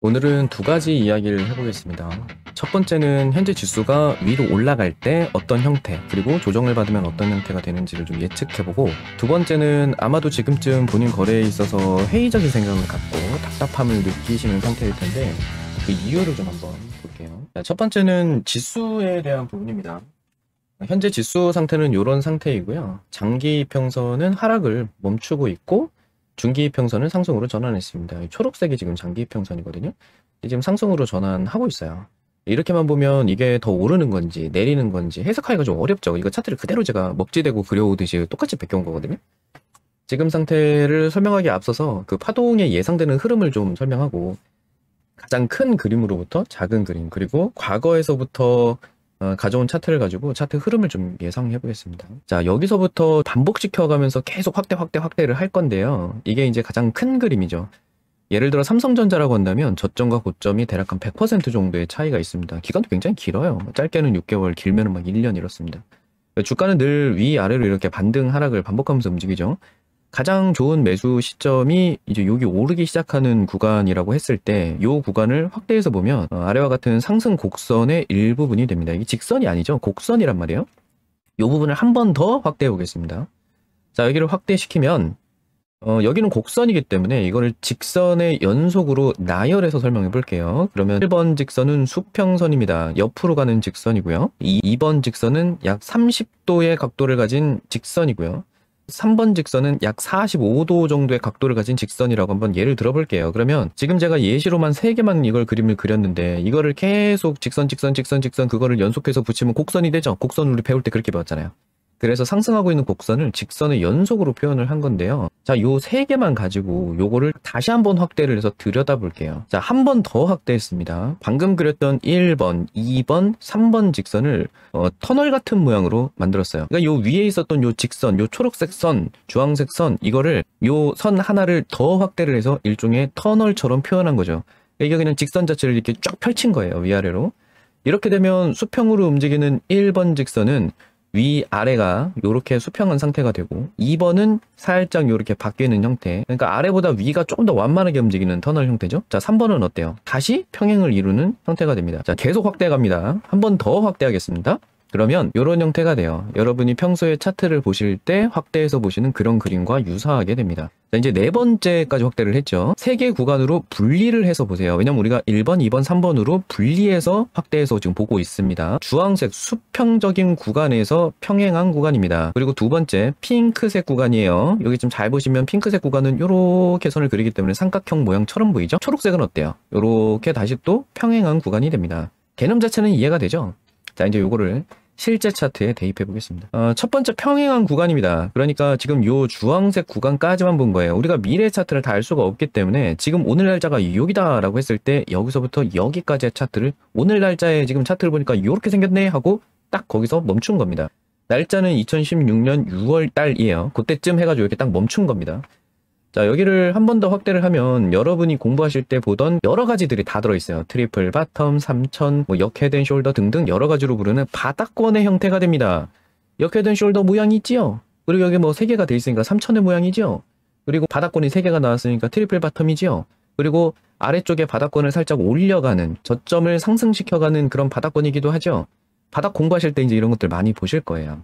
오늘은 두 가지 이야기를 해보겠습니다. 첫 번째는 현재 지수가 위로 올라갈 때 어떤 형태, 그리고 조정을 받으면 어떤 형태가 되는지를 좀 예측해보고, 두 번째는 아마도 지금쯤 본인 거래에 있어서 회의적인 생각을 갖고 답답함을 느끼시는 상태일 텐데, 그 이유를 좀 한번 볼게요. 첫 번째는 지수에 대한 부분입니다. 현재 지수 상태는 이런 상태이고요. 장기 평선은 하락을 멈추고 있고, 중기평선을 상승으로 전환했습니다. 초록색이 지금 장기평선이거든요 지금 상승으로 전환하고 있어요. 이렇게만 보면 이게 더 오르는 건지 내리는 건지 해석하기가 좀 어렵죠. 이거 차트를 그대로 제가 먹지대고 그려오듯이 똑같이 베껴온 거거든요. 지금 상태를 설명하기에 앞서서 그 파동에 예상되는 흐름을 좀 설명하고 가장 큰 그림으로부터 작은 그림 그리고 과거에서부터 어, 가져온 차트를 가지고 차트 흐름을 좀 예상해 보겠습니다. 자, 여기서부터 반복시켜 가면서 계속 확대, 확대, 확대를 할 건데요. 이게 이제 가장 큰 그림이죠. 예를 들어 삼성전자라고 한다면 저점과 고점이 대략 한 100% 정도의 차이가 있습니다. 기간도 굉장히 길어요. 뭐 짧게는 6개월, 길면은 막 1년 이렇습니다. 주가는 늘 위아래로 이렇게 반등 하락을 반복하면서 움직이죠. 가장 좋은 매수 시점이 이제 여기 오르기 시작하는 구간이라고 했을 때이 구간을 확대해서 보면 어, 아래와 같은 상승 곡선의 일부분이 됩니다. 이게 직선이 아니죠. 곡선이란 말이에요. 이 부분을 한 번 더 확대해 보겠습니다. 자 여기를 확대시키면 어, 여기는 곡선이기 때문에 이거를 직선의 연속으로 나열해서 설명해 볼게요. 그러면 1번 직선은 수평선입니다. 옆으로 가는 직선이고요. 2번 직선은 약 30도의 각도를 가진 직선이고요. 3번 직선은 약 45도 정도의 각도를 가진 직선이라고 한번 예를 들어볼게요. 그러면 지금 제가 예시로만 3개만 이걸 그림을 그렸는데 이거를 계속 직선 직선 직선 직선 그거를 연속해서 붙이면 곡선이 되죠. 곡선 우리 배울 때 그렇게 배웠잖아요. 그래서 상승하고 있는 곡선을 직선의 연속으로 표현을 한 건데요. 자, 요 세 개만 가지고 요거를 다시 한번 확대를 해서 들여다 볼게요. 자, 한 번 더 확대했습니다. 방금 그렸던 1번, 2번, 3번 직선을 어, 터널 같은 모양으로 만들었어요. 그러니까 요 위에 있었던 요 직선, 요 초록색 선, 주황색 선 이거를 요 선 하나를 더 확대를 해서 일종의 터널처럼 표현한 거죠. 이게 그냥 직선 자체를 이렇게 쫙 펼친 거예요, 위아래로. 이렇게 되면 수평으로 움직이는 1번 직선은 위아래가 이렇게 수평한 상태가 되고 2번은 살짝 이렇게 바뀌는 형태 그러니까 아래보다 위가 조금 더 완만하게 움직이는 터널 형태죠 자 3번은 어때요? 다시 평행을 이루는 형태가 됩니다 자 계속 확대 갑니다 한 번 더 확대하겠습니다 그러면 이런 형태가 돼요. 여러분이 평소에 차트를 보실 때 확대해서 보시는 그런 그림과 유사하게 됩니다. 자, 이제 네 번째까지 확대를 했죠. 세 개 구간으로 분리를 해서 보세요. 왜냐면 우리가 1번, 2번, 3번으로 분리해서 확대해서 지금 보고 있습니다. 주황색 수평적인 구간에서 평행한 구간입니다. 그리고 두 번째 핑크색 구간이에요. 여기 좀 잘 보시면 핑크색 구간은 이렇게 선을 그리기 때문에 삼각형 모양처럼 보이죠? 초록색은 어때요? 이렇게 다시 또 평행한 구간이 됩니다. 개념 자체는 이해가 되죠? 자 이제 요거를 실제 차트에 대입해 보겠습니다. 어, 첫 번째 평행한 구간입니다. 그러니까 지금 요 주황색 구간까지만 본 거예요. 우리가 미래 차트를 다 알 수가 없기 때문에 지금 오늘 날짜가 여기다라고 했을 때 여기서부터 여기까지의 차트를 오늘 날짜에 지금 차트를 보니까 이렇게 생겼네 하고 딱 거기서 멈춘 겁니다. 날짜는 2016년 6월 달이에요. 그때쯤 해가지고 이렇게 딱 멈춘 겁니다. 자, 여기를 한 번 더 확대를 하면 여러분이 공부하실 때 보던 여러 가지들이 다 들어있어요. 트리플, 바텀, 삼천뭐 역헤드 숄더 등등 여러 가지로 부르는 바닥권의 형태가 됩니다. 역헤드 숄더 모양이 있지요? 그리고 여기 뭐 3개가 돼 있으니까 삼천의 모양이지요? 그리고 바닥권이 3개가 나왔으니까 트리플 바텀이지요? 그리고 아래쪽에 바닥권을 살짝 올려가는 저점을 상승시켜가는 그런 바닥권이기도 하죠. 바닥 공부하실 때 이제 이런 것들 많이 보실 거예요.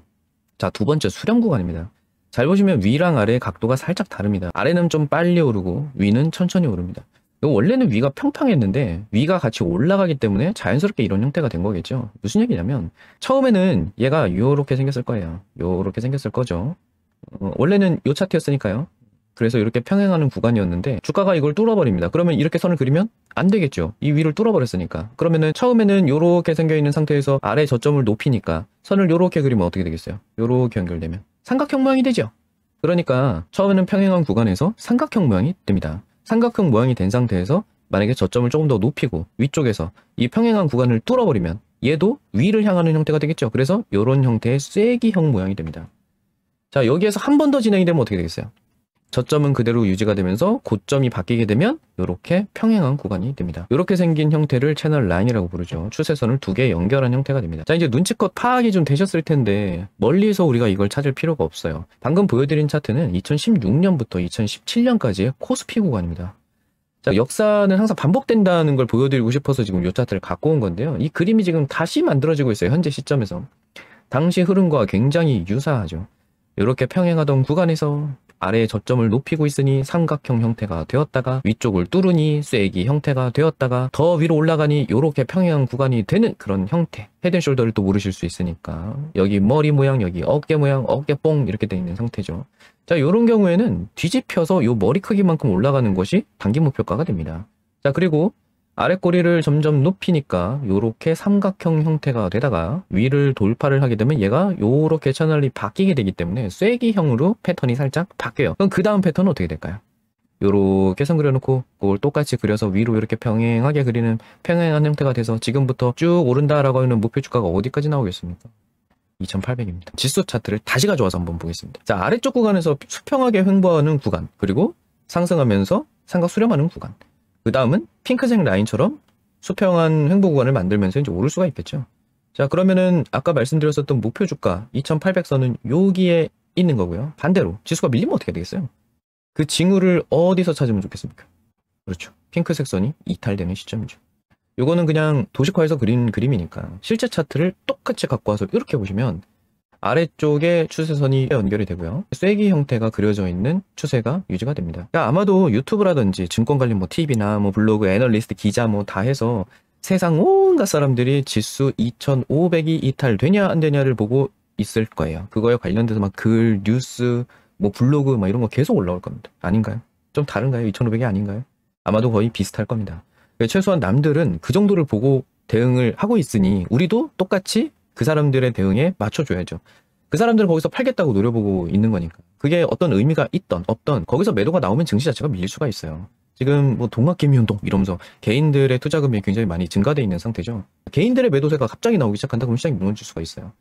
자, 두 번째 수렴 구간입니다. 잘 보시면 위랑 아래 각도가 살짝 다릅니다. 아래는 좀 빨리 오르고 위는 천천히 오릅니다. 원래는 위가 평평했는데 위가 같이 올라가기 때문에 자연스럽게 이런 형태가 된 거겠죠. 무슨 얘기냐면 처음에는 얘가 요렇게 생겼을 거예요. 요렇게 생겼을 거죠. 어, 원래는 요 차트였으니까요. 그래서 이렇게 평행하는 구간이었는데 주가가 이걸 뚫어버립니다. 그러면 이렇게 선을 그리면 안 되겠죠. 이 위를 뚫어버렸으니까. 그러면은 처음에는 요렇게 생겨있는 상태에서 아래 저점을 높이니까 선을 요렇게 그리면 어떻게 되겠어요? 요렇게 연결되면. 삼각형 모양이 되죠. 그러니까 처음에는 평행한 구간에서 삼각형 모양이 됩니다. 삼각형 모양이 된 상태에서 만약에 저점을 조금 더 높이고 위쪽에서 이 평행한 구간을 뚫어버리면 얘도 위를 향하는 형태가 되겠죠. 그래서 이런 형태의 쐐기형 모양이 됩니다. 자 여기에서 한 번 더 진행이 되면 어떻게 되겠어요? 저점은 그대로 유지가 되면서 고점이 바뀌게 되면 이렇게 평행한 구간이 됩니다. 이렇게 생긴 형태를 채널 라인이라고 부르죠. 추세선을 두 개 연결한 형태가 됩니다. 자 이제 눈치껏 파악이 좀 되셨을 텐데 멀리서 우리가 이걸 찾을 필요가 없어요. 방금 보여드린 차트는 2016년부터 2017년까지의 코스피 구간입니다. 자, 역사는 항상 반복된다는 걸 보여드리고 싶어서 지금 요 차트를 갖고 온 건데요. 이 그림이 지금 다시 만들어지고 있어요. 현재 시점에서. 당시 흐름과 굉장히 유사하죠. 이렇게 평행하던 구간에서 아래의 저점을 높이고 있으니 삼각형 형태가 되었다가 위쪽을 뚫으니 쐐기 형태가 되었다가 더 위로 올라가니 이렇게 평행 구간이 되는 그런 형태 헤드숄더를 또 모르실 수 있으니까 여기 머리 모양 여기 어깨 모양 어깨뽕 이렇게 되어 있는 상태죠 자 이런 경우에는 뒤집혀서 이 머리 크기만큼 올라가는 것이 단기 목표가가 됩니다 자 그리고 아랫꼬리를 점점 높이니까 요렇게 삼각형 형태가 되다가 위를 돌파를 하게 되면 얘가 요렇게 채널이 바뀌게 되기 때문에 쐐기형으로 패턴이 살짝 바뀌어요. 그럼 그 다음 패턴은 어떻게 될까요? 요렇게 선 그려놓고 그걸 똑같이 그려서 위로 이렇게 평행하게 그리는 평행한 형태가 돼서 지금부터 쭉 오른다라고 하는 목표 주가가 어디까지 나오겠습니까? 2800입니다. 지수 차트를 다시 가져와서 한번 보겠습니다. 자 아래쪽 구간에서 수평하게 횡보하는 구간 그리고 상승하면서 삼각 수렴하는 구간 그 다음은 핑크색 라인처럼 수평한 횡보 구간을 만들면서 이제 오를 수가 있겠죠. 자 그러면은 아까 말씀드렸었던 목표 주가 2800선은 여기에 있는 거고요. 반대로 지수가 밀리면 어떻게 되겠어요? 그 징후를 어디서 찾으면 좋겠습니까? 그렇죠. 핑크색 선이 이탈되는 시점이죠. 요거는 그냥 도식화해서 그린 그림이니까 실제 차트를 똑같이 갖고 와서 이렇게 보시면 아래쪽에 추세선이 연결이 되고요. 쐐기 형태가 그려져 있는 추세가 유지가 됩니다. 그러니까 아마도 유튜브라든지 증권 관련 뭐 t v 나뭐 블로그, 애널리스트, 기자 뭐 다 해서 세상 온갖 사람들이 지수 2,500이 이탈되냐 안 되냐를 보고 있을 거예요. 그거에 관련돼서 막 글, 뉴스, 뭐 블로그 막 이런 거 계속 올라올 겁니다. 아닌가요? 좀 다른가요? 2,500이 아닌가요? 아마도 거의 비슷할 겁니다. 그러니까 최소한 남들은 그 정도를 보고 대응을 하고 있으니 우리도 똑같이 그 사람들의 대응에 맞춰줘야죠. 그 사람들은 거기서 팔겠다고 노려보고 있는 거니까. 그게 어떤 의미가 있던 없던 거기서 매도가 나오면 증시 자체가 밀릴 수가 있어요. 지금 뭐 동학개미운동 이러면서 개인들의 투자금이 굉장히 많이 증가돼 있는 상태죠. 개인들의 매도세가 갑자기 나오기 시작한다 그러면 시장이 무너질 수가 있어요.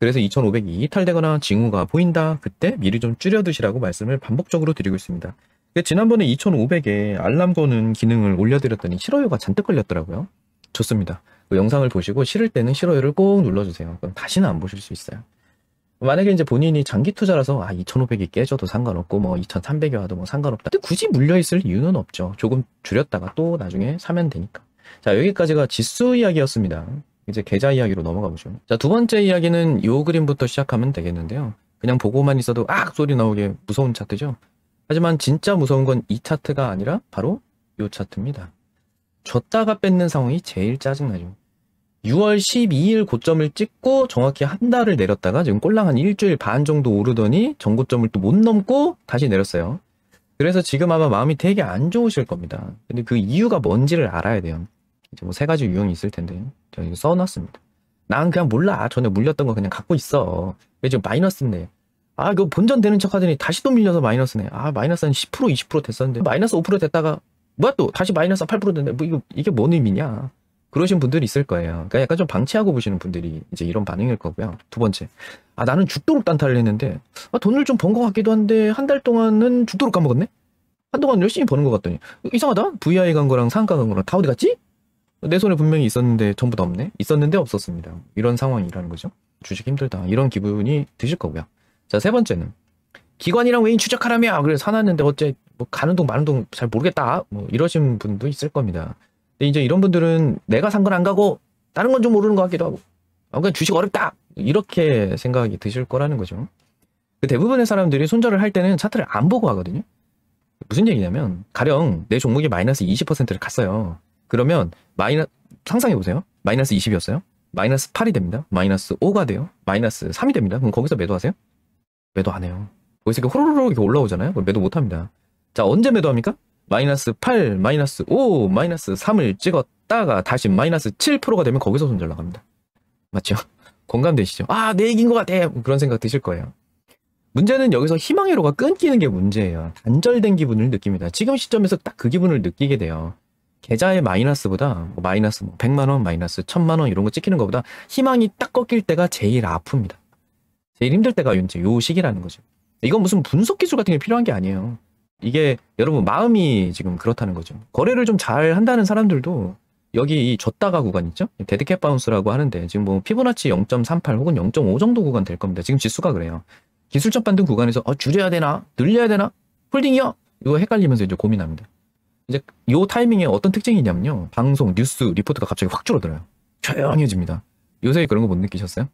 그래서 2500이 이탈되거나 징후가 보인다 그때 미리 좀 줄여드시라고 말씀을 반복적으로 드리고 있습니다. 그 지난번에 2500에 알람 거는 기능을 올려드렸더니 실어요가 잔뜩 걸렸더라고요. 좋습니다. 그 영상을 보시고 싫을 때는 싫어요를 꼭 눌러주세요. 그럼 다시는 안 보실 수 있어요. 만약에 이제 본인이 장기 투자라서 아 2,500이 깨져도 상관없고 뭐 2,300이 와도 뭐 상관없다. 근데 굳이 물려 있을 이유는 없죠. 조금 줄였다가 또 나중에 사면 되니까. 자 여기까지가 지수 이야기였습니다. 이제 계좌 이야기로 넘어가 보죠. 자두 번째 이야기는 요 그림부터 시작하면 되겠는데요. 그냥 보고만 있어도 악 소리 나오게 무서운 차트죠. 하지만 진짜 무서운 건 이 차트가 아니라 바로 요 차트입니다. 줬다가 뺏는 상황이 제일 짜증나죠. 6월 12일 고점을 찍고 정확히 한 달을 내렸다가 지금 꼴랑 한 일주일 반 정도 오르더니 전고점을 또 못 넘고 다시 내렸어요. 그래서 지금 아마 마음이 되게 안 좋으실 겁니다. 근데 그 이유가 뭔지를 알아야 돼요. 이제 뭐 세 가지 유형이 있을 텐데 제가 이거 써놨습니다. 난 그냥 몰라. 전에 물렸던 거 그냥 갖고 있어. 왜 지금 마이너스인데. 아, 이거 본전 되는 척 하더니 다시 또 밀려서 마이너스네. 아, 마이너스 한 10%, 20% 됐었는데. 마이너스 5% 됐다가, 뭐야 또, 다시 마이너스 8% 됐는데. 뭐, 이거, 이게 뭔 의미냐. 그러신 분들이 있을 거예요. 그러니까 약간 좀 방치하고 보시는 분들이 이제 이런 반응일 거고요. 두 번째, 아 나는 죽도록 단타를 했는데 아, 돈을 좀 번 것 같기도 한데 한 달 동안은 죽도록 까먹었네. 한동안 열심히 버는 것 같더니 이상하다. VI 간 거랑 상가 간 거랑 다 어디 갔지? 내 손에 분명히 있었는데 전부 다 없네. 있었는데 없었습니다. 이런 상황이라는 거죠. 주식 힘들다. 이런 기분이 드실 거고요. 자 세 번째는 기관이랑 외인 추적하라며 그래 사놨는데 어째 뭐 가는 동 마는 동잘 모르겠다 뭐 이러신 분도 있을 겁니다. 이제 이런 분들은 내가 산 건 안 가고 다른 건 좀 모르는 것 같기도 하고 아, 그냥 주식 어렵다 이렇게 생각이 드실 거라는 거죠. 그 대부분의 사람들이 손절을 할 때는 차트를 안 보고 하거든요. 무슨 얘기냐면 가령 내 종목이 마이너스 20%를 갔어요. 그러면 마이너 상상해 보세요. 마이너스 20이었어요. 마이너스 8이 됩니다. 마이너스 5가 돼요. 마이너스 3이 됩니다. 그럼 거기서 매도하세요? 매도 안 해요. 거기서 이렇게 호로록 이렇게 올라오잖아요. 매도 못 합니다. 자, 언제 매도합니까? 마이너스 8, 마이너스 5, 마이너스 3을 찍었다가 다시 마이너스 7%가 되면 거기서 손절 나갑니다. 맞죠? 공감되시죠? 아, 내 이긴 것 같아! 그런 생각 드실 거예요. 문제는 여기서 희망회 로가 끊기는 게 문제예요. 단절된 기분을 느낍니다. 지금 시점에서 딱 그 기분을 느끼게 돼요. 계좌의 마이너스보다 뭐 마이너스 뭐 100만 원, 마이너스 1000만 원 이런 거 찍히는 것보다 희망이 딱 꺾일 때가 제일 아픕니다. 제일 힘들 때가 이제 요 시기라는 거죠. 이건 무슨 분석 기술 같은 게 필요한 게 아니에요. 이게 여러분 마음이 지금 그렇다는 거죠. 거래를 좀 잘 한다는 사람들도 여기 이 줬다가 구간 있죠? 데드캣 바운스라고 하는데 지금 뭐 피보나치 0.38 혹은 0.5 정도 구간 될 겁니다. 지금 지수가 그래요. 기술적 반등 구간에서 어, 줄여야 되나? 늘려야 되나? 홀딩이요? 이거 헷갈리면서 이제 고민합니다. 이제 요 타이밍에 어떤 특징이 있냐면요. 방송, 뉴스, 리포트가 갑자기 확 줄어들어요. 조용해집니다. 요새 그런 거 못 느끼셨어요?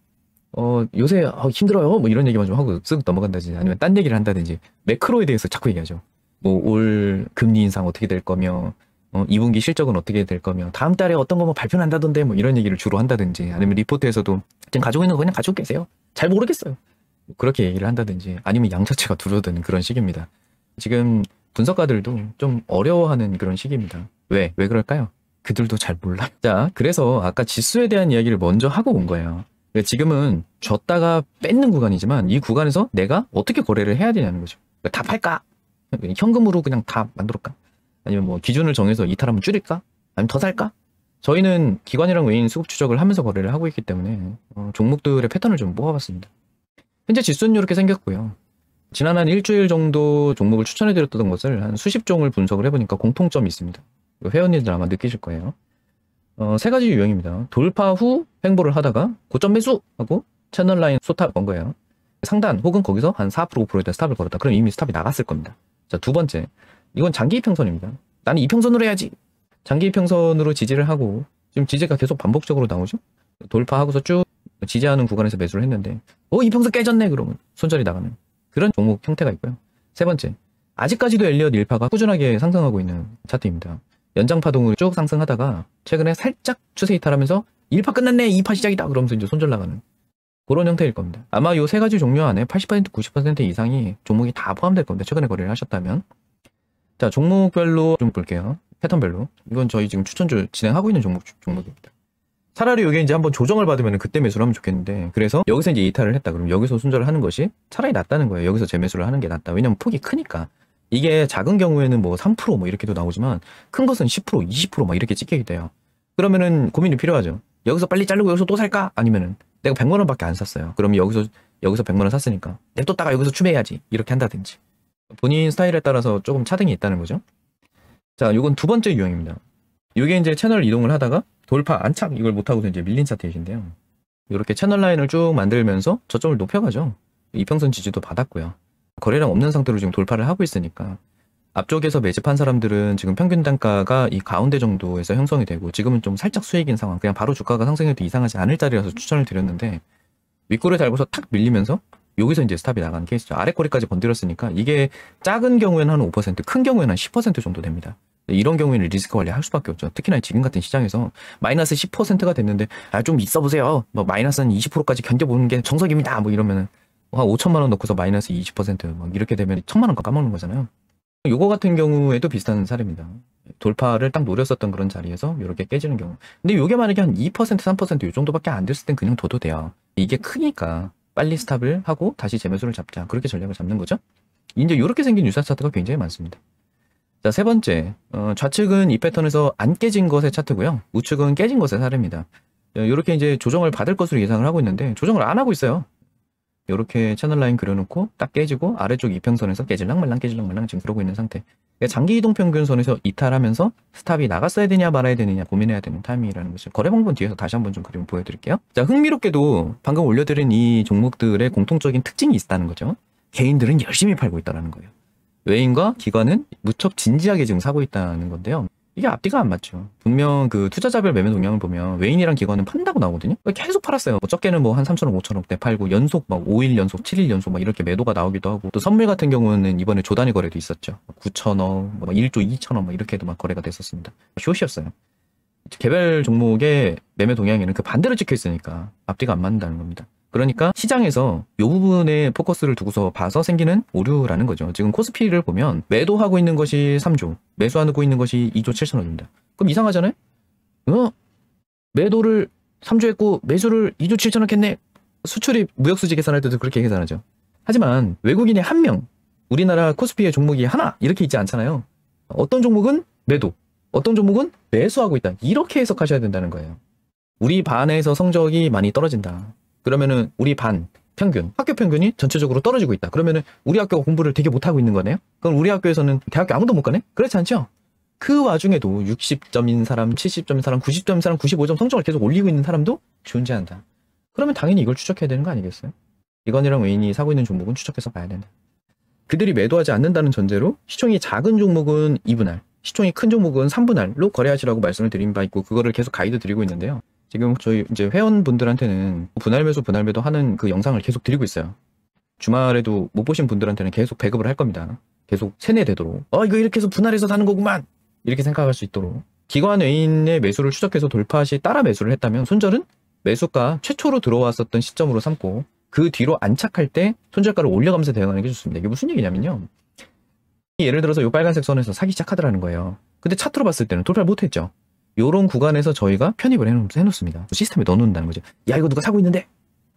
어, 요새 어, 힘들어요. 뭐 이런 얘기만 좀 하고 쓱 넘어간다든지 아니면 딴 얘기를 한다든지 매크로에 대해서 자꾸 얘기하죠. 뭐올 금리 인상 어떻게 될 거며 어, 2분기 실적은 어떻게 될 거며 다음 달에 어떤 거 뭐 발표한다던데 뭐 이런 얘기를 주로 한다든지 아니면 리포트에서도 지금 가지고 있는 거 그냥 가지고 계세요. 잘 모르겠어요. 뭐 그렇게 얘기를 한다든지 아니면 양자체가 두려워되는 그런 식입니다. 지금 분석가들도 좀 어려워하는 그런 식입니다. 왜? 왜 그럴까요? 그들도 잘 몰라요. 자, 그래서 아까 지수에 대한 이야기를 먼저 하고 온 거예요. 지금은 줬다가 뺏는 구간이지만 이 구간에서 내가 어떻게 거래를 해야 되냐는 거죠. 그러니까 다 팔까? 현금으로 그냥 다 만들까? 아니면 뭐 기준을 정해서 이탈하면 줄일까? 아니면 더 살까? 저희는 기관이랑 외인 수급 추적을 하면서 거래를 하고 있기 때문에 어, 종목들의 패턴을 좀 모아봤습니다. 현재 지수는 이렇게 생겼고요. 지난 한 일주일 정도 종목을 추천해드렸던 것을 한 수십 종을 분석을 해보니까 공통점이 있습니다. 회원님들 아마 느끼실 거예요. 어, 세 가지 유형입니다. 돌파 후 횡보를 하다가 고점 매수 하고 채널 라인 소탑 건 거예요. 상단 혹은 거기서 한 4% 5%에 스탑을 걸었다. 그럼 이미 스탑이 나갔을 겁니다. 자, 두 번째. 이건 장기 이평선입니다. 나는 이평선으로 해야지. 장기 이평선으로 지지를 하고 지금 지지가 계속 반복적으로 나오죠. 돌파하고서 쭉 지지하는 구간에서 매수를 했는데 어 이평선 깨졌네 그러면 손절이 나가는 그런 종목 형태가 있고요. 세 번째. 아직까지도 엘리엇 1파가 꾸준하게 상승하고 있는 차트입니다. 연장 파동으로 쭉 상승하다가 최근에 살짝 추세 이탈하면서 1파 끝났네 2파 시작이다 그러면서 이제 손절 나가는 그런 형태일 겁니다. 아마 요 세 가지 종류 안에 80% 90% 이상이 종목이 다 포함될 겁니다. 최근에 거래를 하셨다면. 자, 종목별로 좀 볼게요. 패턴별로. 이건 저희 지금 추천주 진행하고 있는 종목, 종목입니다. 차라리 이게 이제 한번 조정을 받으면 그때 매수를 하면 좋겠는데 그래서 여기서 이제 이탈을 했다 그럼 여기서 순절을 하는 것이 차라리 낫다는 거예요 여기서 재매수를 하는 게 낫다 왜냐면 폭이 크니까 이게 작은 경우에는 뭐 3%뭐 이렇게도 나오지만 큰 것은 10% 20%막 이렇게 찍히게 돼요 그러면은 고민이 필요하죠 여기서 빨리 자르고 여기서 또 살까 아니면은 내가 100만 원밖에 안 샀어요. 그럼 여기서 여기서 100만 원 샀으니까 냅뒀다가 여기서 추매해야지 이렇게 한다든지 본인 스타일에 따라서 조금 차등이 있다는 거죠. 자, 이건 두 번째 유형입니다. 이게 이제 채널 이동을 하다가 돌파 안착 이걸 못하고서 이제 밀린 사태이신데요. 이렇게 채널 라인을 쭉 만들면서 저점을 높여가죠. 이평선 지지도 받았고요. 거래량 없는 상태로 지금 돌파를 하고 있으니까 앞쪽에서 매집한 사람들은 지금 평균 단가가 이 가운데 정도에서 형성이 되고 지금은 좀 살짝 수익인 상황 그냥 바로 주가가 상승해도 이상하지 않을 자리라서 추천을 드렸는데 윗골에 달고서 탁 밀리면서 여기서 이제 스탑이 나간 케이스죠. 아래 꼬리까지 번드렸으니까 이게 작은 경우에는 한 5%큰 경우에는 한 10% 정도 됩니다. 이런 경우에는 리스크 관리할 수밖에 없죠. 특히나 지금 같은 시장에서 마이너스 10%가 됐는데 아, 좀 있어 보세요. 뭐 마이너스는 20%까지 견뎌보는 게 정석입니다. 뭐 이러면은 뭐 한 5천만 원 넣고서 마이너스 20%막 뭐 이렇게 되면 천만 원 까먹는 거잖아요. 요거 같은 경우에도 비슷한 사례입니다. 돌파를 딱 노렸었던 그런 자리에서 이렇게 깨지는 경우. 근데 요게 만약에 한 2%, 3%요 정도밖에 안 됐을 땐 그냥 둬도 돼요. 이게 크니까 빨리 스탑을 하고 다시 재매수를 잡자. 그렇게 전략을 잡는 거죠. 이제 이렇게 생긴 유사 차트가 굉장히 많습니다. 자, 세 번째. 어, 좌측은 이 패턴에서 안 깨진 것의 차트고요. 우측은 깨진 것의 사례입니다. 이렇게 이제 조정을 받을 것으로 예상을 하고 있는데 조정을 안 하고 있어요. 이렇게 채널 라인 그려놓고 딱 깨지고 아래쪽 이평선에서 깨질랑말랑 깨질랑말랑 지금 그러고 있는 상태. 그러니까 장기 이동 평균선에서 이탈하면서 스탑이 나갔어야 되냐 말아야 되느냐 고민해야 되는 타이밍이라는 것죠 거래 방법 뒤에서 다시 한번 좀 그림 을 보여드릴게요. 자 흥미롭게도 방금 올려드린 이 종목들의 공통적인 특징이 있다는 거죠. 개인들은 열심히 팔고 있다는 거예요. 외인과 기관은 무척 진지하게 지금 사고 있다는 건데요. 이게 앞뒤가 안 맞죠. 분명 그 투자자별 매매 동향을 보면 외인이랑 기관은 판다고 나오거든요. 계속 팔았어요. 뭐 적게는 뭐 한 3천원, 5천원대 팔고 연속 막 5일 연속, 7일 연속 막 이렇게 매도가 나오기도 하고 또 선물 같은 경우는 이번에 조단위 거래도 있었죠. 9천원, 뭐 1조 2천원 막 이렇게도 막 거래가 됐었습니다. 쇼시였어요. 개별 종목의 매매 동향에는 그 반대로 찍혀 있으니까 앞뒤가 안 맞는다는 겁니다. 그러니까 시장에서 이 부분에 포커스를 두고서 봐서 생기는 오류라는 거죠. 지금 코스피를 보면 매도하고 있는 것이 3조, 매수하고 있는 것이 2조 7천억입니다 그럼 이상하잖아요? 어? 매도를 3조 했고 매수를 2조 7천억 했네? 수출입 무역수지 계산할 때도 그렇게 계산하죠. 하지만 외국인의 한 명, 우리나라 코스피의 종목이 하나 이렇게 있지 않잖아요. 어떤 종목은 매도, 어떤 종목은 매수하고 있다. 이렇게 해석하셔야 된다는 거예요. 우리 반에서 성적이 많이 떨어진다. 그러면은 우리 반 평균 학교 평균이 전체적으로 떨어지고 있다. 그러면은 우리 학교가 공부를 되게 못하고 있는 거네요. 그럼 우리 학교에서는 대학교 아무도 못 가네? 그렇지 않죠? 그 와중에도 60점인 사람, 70점인 사람, 90점인 사람, 95점 성적을 계속 올리고 있는 사람도 존재한다. 그러면 당연히 이걸 추적해야 되는 거 아니겠어요? 이건이랑 웨인이 사고 있는 종목은 추적해서 봐야 된다. 그들이 매도하지 않는다는 전제로 시총이 작은 종목은 2분할, 시총이 큰 종목은 3분할로 거래하시라고 말씀을 드린 바 있고 그거를 계속 가이드 드리고 있는데요. 지금 저희 이제 회원분들한테는 분할 매수 분할 매도 하는 그 영상을 계속 드리고 있어요. 주말에도 못 보신 분들한테는 계속 배급을 할 겁니다. 계속 세뇌되도록 어 이거 이렇게 해서 분할해서 사는 거구만 이렇게 생각할 수 있도록 기관 외인의 매수를 추적해서 돌파 시 따라 매수를 했다면 손절은 매수가 최초로 들어왔었던 시점으로 삼고 그 뒤로 안착할 때 손절가를 올려가면서 대응하는 게 좋습니다. 이게 무슨 얘기냐면요. 예를 들어서 이 빨간색 선에서 사기 시작하더라는 거예요. 근데 차트로 봤을 때는 돌파를 못했죠. 이런 구간에서 저희가 편입을 해놓, 해놓습니다. 시스템에 넣어놓는다는 거죠. 야 이거 누가 사고 있는데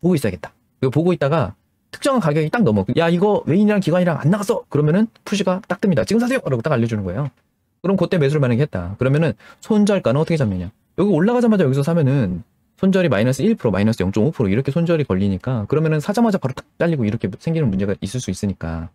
보고 있어야겠다. 이거 보고 있다가 특정한 가격이 딱 넘어. 야 이거 외인이랑 기관이랑 안 나갔어. 그러면은 푸시가 딱 뜹니다. 지금 사세요. 라고 딱 알려주는 거예요. 그럼 그때 매수를 만약에 했다. 그러면은 손절가는 어떻게 잡느냐. 여기 올라가자마자 여기서 사면은 손절이 마이너스 1%, 마이너스 0.5% 이렇게 손절이 걸리니까 그러면은 사자마자 바로 딱 잘리고 이렇게 생기는 문제가 있을 수 있으니까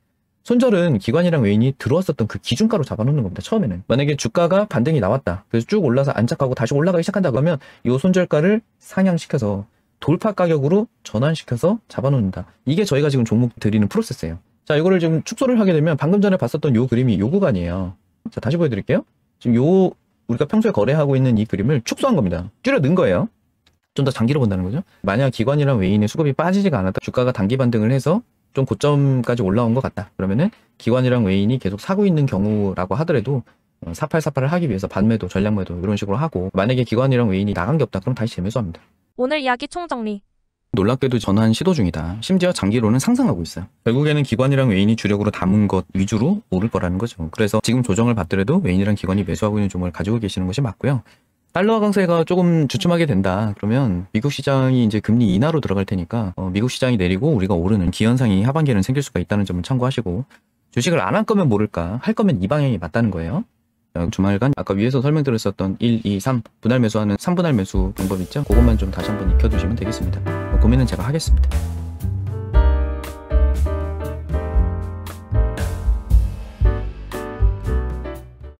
손절은 기관이랑 외인이 들어왔었던 그 기준가로 잡아놓는 겁니다. 처음에는. 만약에 주가가 반등이 나왔다. 그래서 쭉 올라서 안착하고 다시 올라가기 시작한다 그러면 이 손절가를 상향시켜서 돌파 가격으로 전환시켜서 잡아놓는다. 이게 저희가 지금 종목 드리는 프로세스예요. 자, 이거를 지금 축소를 하게 되면 방금 전에 봤었던 요 그림이 요 구간이에요. 자, 다시 보여드릴게요. 지금 요 우리가 평소에 거래하고 있는 이 그림을 축소한 겁니다. 줄여 넣은 거예요. 좀 더 장기로 본다는 거죠. 만약 기관이랑 외인의 수급이 빠지지가 않았다. 주가가 단기 반등을 해서 좀 고점까지 올라온 것 같다. 그러면은 기관이랑 외인이 계속 사고 있는 경우라고 하더라도 어, 사팔사팔을 하기 위해서 반매도, 전략매도 이런 식으로 하고 만약에 기관이랑 외인이 나간 게 없다 그럼 다시 재매수합니다. 오늘 이야기 총정리. 놀랍게도 전환 시도 중이다. 심지어 장기로는 상승하고 있어요. 결국에는 기관이랑 외인이 주력으로 담은 것 위주로 오를 거라는 거죠. 그래서 지금 조정을 받더라도 외인이랑 기관이 매수하고 있는 종목을 가지고 계시는 것이 맞고요. 달러화 강세가 조금 주춤하게 된다. 그러면 미국 시장이 이제 금리 인하로 들어갈 테니까 어, 미국 시장이 내리고 우리가 오르는 기현상이 하반기에는 생길 수가 있다는 점을 참고하시고 주식을 안 할 거면 모를까 할 거면 이 방향이 맞다는 거예요. 어, 주말간 아까 위에서 설명드렸었던 1, 2, 3 분할 매수하는 3분할 매수 방법 있죠? 그것만 좀 다시 한번 익혀두시면 되겠습니다. 어, 고민은 제가 하겠습니다.